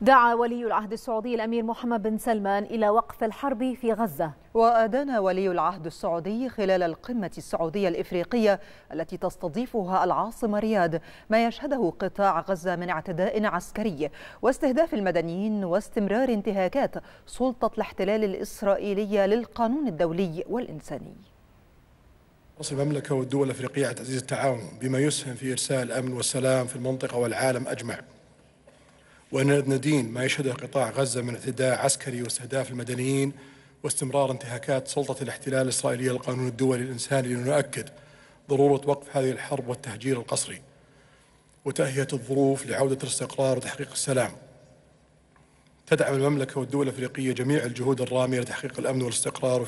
دعا ولي العهد السعودي الأمير محمد بن سلمان إلى وقف الحرب في غزة وأدان ولي العهد السعودي خلال القمة السعودية الإفريقية التي تستضيفها العاصمة رياض ما يشهده قطاع غزة من اعتداء عسكري واستهداف المدنيين واستمرار انتهاكات سلطة الاحتلال الإسرائيلية للقانون الدولي والإنساني حرص المملكة والدول الأفريقية على تعزيز التعاون بما يسهم في إرسال الأمن والسلام في المنطقة والعالم أجمع وأن ندين ما يشهده قطاع غزة من اعتداء عسكري واستهداف المدنيين واستمرار انتهاكات سلطة الاحتلال الإسرائيلية للقانون الدولي الإنساني لنؤكد ضرورة وقف هذه الحرب والتهجير القسري وتهيئة الظروف لعودة الاستقرار وتحقيق السلام تدعم المملكة والدول الأفريقية جميع الجهود الرامية لتحقيق الأمن والاستقرار